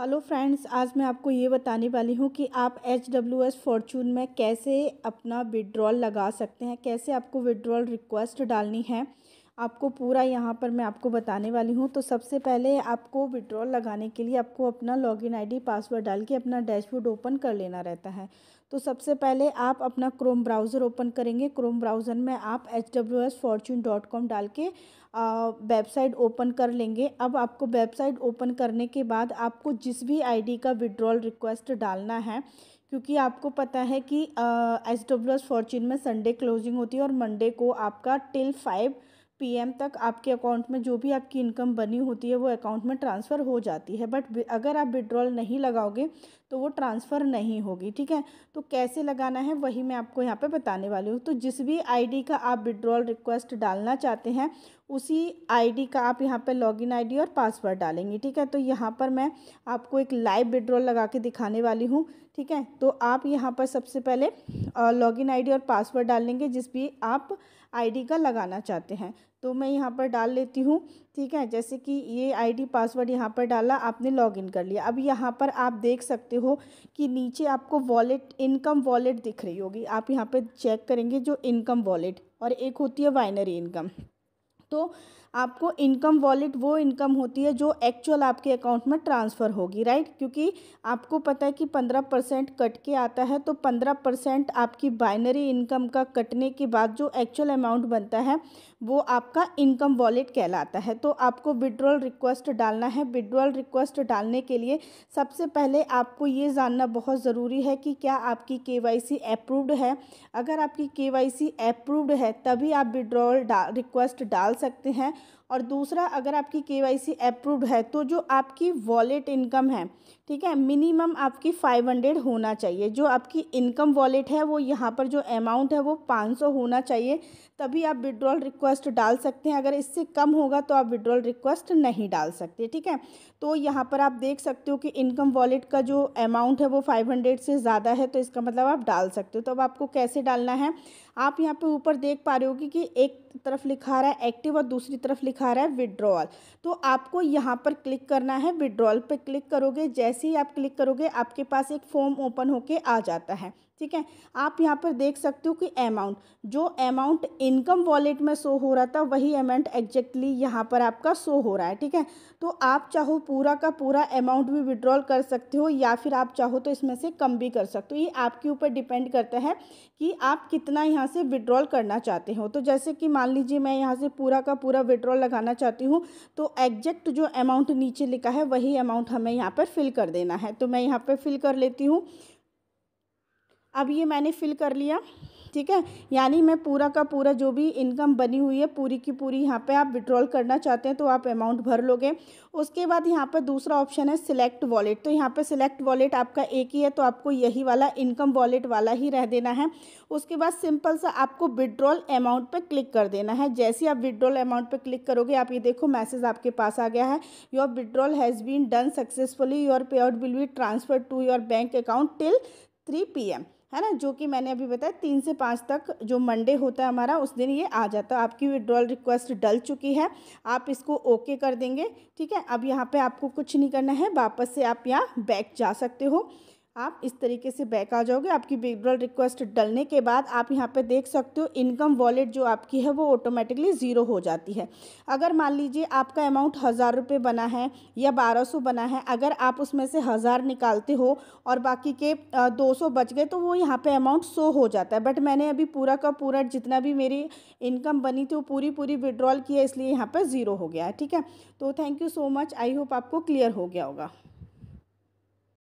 hello friends आज मैं आपको ये बताने वाली हूँ कि आप एच डब्ल्यू एस फॉर्चून में कैसे अपना विड्रॉल लगा सकते हैं कैसे आपको विड्रॉल रिक्वेस्ट डालनी है आपको पूरा यहाँ पर मैं आपको बताने वाली हूँ तो सबसे पहले आपको विड्रॉल लगाने के लिए आपको अपना लॉगिन आईडी पासवर्ड डाल के अपना डैशबोर्ड ओपन कर लेना रहता है तो सबसे पहले आप अपना क्रोम ब्राउज़र ओपन करेंगे क्रोम ब्राउज़र में आप H W S fortune dot com डाल के वेबसाइट ओपन कर लेंगे अब आपको वेबसाइट ओपन करने के बाद आपको जिस भी आईडी का विड्रॉल रिक्वेस्ट डालना है क्योंकि आपको पता है कि एच डब्ल्यू एस फॉर्चून में संडे क्लोजिंग होती है और मंडे को आपका टिल फाइव पीएम तक आपके अकाउंट में जो भी आपकी इनकम बनी होती है वो अकाउंट में ट्रांसफ़र हो जाती है बट अगर आप विड्रॉल नहीं लगाओगे तो वो ट्रांसफ़र नहीं होगी ठीक है तो कैसे लगाना है वही मैं आपको यहाँ पे बताने वाली हूँ तो जिस भी आईडी का आप विड्रॉल रिक्वेस्ट डालना चाहते हैं उसी आईडी का आप यहाँ पर लॉगिन आईडी और पासवर्ड डालेंगे ठीक है तो यहाँ पर मैं आपको एक लाइव विड्रॉल लगा के दिखाने वाली हूँ ठीक है तो आप यहाँ पर सबसे पहले लॉगिन आईडी और पासवर्ड डाल लेंगे जिस भी आप आईडी का लगाना चाहते हैं तो मैं यहाँ पर डाल लेती हूँ ठीक है जैसे कि ये आईडी पासवर्ड यहाँ पर डाला आपने लॉगिन कर लिया अब यहाँ पर आप देख सकते हो कि नीचे आपको वॉलेट इनकम वॉलेट दिख रही होगी आप यहाँ पर चेक करेंगे जो इनकम वॉलेट और एक होती है वाइनरी इनकम तो आपको इनकम वॉलेट वो इनकम होती है जो एक्चुअल आपके अकाउंट में ट्रांसफ़र होगी राइट क्योंकि आपको पता है कि पंद्रह परसेंट कट के आता है तो पंद्रह परसेंट आपकी बाइनरी इनकम का कटने के बाद जो एक्चुअल अमाउंट बनता है वो आपका इनकम वॉलेट कहलाता है तो आपको विड्रॉल रिक्वेस्ट डालना है विड्रॉल रिक्वेस्ट डालने के लिए सबसे पहले आपको ये जानना बहुत ज़रूरी है कि क्या आपकी के वाई सी अप्रूव्ड है अगर आपकी के वाई सी अप्रूव्ड है तभी आप विड्रॉल डा रिक्वेस्ट डाल सकते हैं और दूसरा अगर आपकी के वाई सी अप्रूव्ड है तो जो आपकी वॉलेट इनकम है ठीक है मिनिमम आपकी फ़ाइव हंड्रेड होना चाहिए जो आपकी इनकम वॉलेट है वो यहाँ पर जो अमाउंट है वो पाँच सौ होना चाहिए तभी आप विड्रॉल रिक्वेस्ट डाल सकते हैं अगर इससे कम होगा तो आप विड्रॉल रिक्वेस्ट नहीं डाल सकते ठीक है तो यहाँ पर आप देख सकते हो कि इनकम वॉलेट का जो अमाउंट है वो फाइव हंड्रेड से ज़्यादा है तो इसका मतलब आप डाल सकते हो तो अब आपको कैसे डालना है आप यहाँ पे ऊपर देख पा रहे होगी कि एक तरफ लिखा रहा है एक्टिव और दूसरी तरफ लिखा रहा है विड्रॉल तो आपको यहाँ पर क्लिक करना है विड्रॉल पे क्लिक करोगे जैसे ही आप क्लिक करोगे आपके पास एक फॉर्म ओपन होके आ जाता है ठीक है आप यहाँ पर देख सकते हो कि अमाउंट जो अमाउंट इनकम वॉलेट में शो हो रहा था वही अमाउंट एग्जैक्टली यहाँ पर आपका शो हो रहा है ठीक है तो आप चाहो पूरा का पूरा अमाउंट भी विड्रॉल कर सकते हो या फिर आप चाहो तो इसमें से कम भी कर सकते हो ये आपके ऊपर डिपेंड करता है कि आप कितना यहाँ से विड्रॉल करना चाहते हो तो जैसे कि मान लीजिए मैं यहाँ से पूरा का पूरा विड्रॉल लगाना चाहती हूँ तो एग्जैक्ट जो अमाउंट नीचे लिखा है वही अमाउंट हमें यहाँ पर फिल कर देना है तो मैं यहाँ पर फिल कर लेती हूँ अब ये मैंने फिल कर लिया ठीक है यानी मैं पूरा का पूरा जो भी इनकम बनी हुई है पूरी की पूरी यहाँ पे आप विड्रॉल करना चाहते हैं तो आप अमाउंट भर लोगे उसके बाद यहाँ पर दूसरा ऑप्शन है सिलेक्ट वॉलेट तो यहाँ पे सिलेक्ट वॉलेट आपका एक ही है तो आपको यही वाला इनकम वॉलेट वाला ही रह देना है उसके बाद सिंपल सा आपको विड्रॉल अमाउंट पर क्लिक कर देना है जैसे आप विड्रॉल अमाउंट पर क्लिक करोगे आप ये देखो मैसेज आपके पास आ गया है your withdrawal has been done successfully your pay out will be transfer to your bank account till three P M है ना जो कि मैंने अभी बताया तीन से पाँच तक जो मंडे होता है हमारा उस दिन ये आ जाता है आपकी विड्रॉल रिक्वेस्ट डल चुकी है आप इसको ओके कर देंगे ठीक है अब यहाँ पे आपको कुछ नहीं करना है वापस से आप यहाँ बैक जा सकते हो आप इस तरीके से बैक आ जाओगे आपकी विड्रॉल रिक्वेस्ट डलने के बाद आप यहाँ पे देख सकते हो इनकम वॉलेट जो आपकी है वो ऑटोमेटिकली ज़ीरो हो जाती है अगर मान लीजिए आपका अमाउंट हज़ार रुपये बना है या बारह सौ बना है अगर आप उसमें से हज़ार निकालते हो और बाकी के दो सौ बच गए तो वो यहाँ पर अमाउंट सो हो जाता है बट मैंने अभी पूरा का पूरा जितना भी मेरी इनकम बनी थी वो पूरी पूरी विड्रॉल किया इसलिए यहाँ पर ज़ीरो हो गया है ठीक है तो thank you so much I hope आपको क्लियर हो गया होगा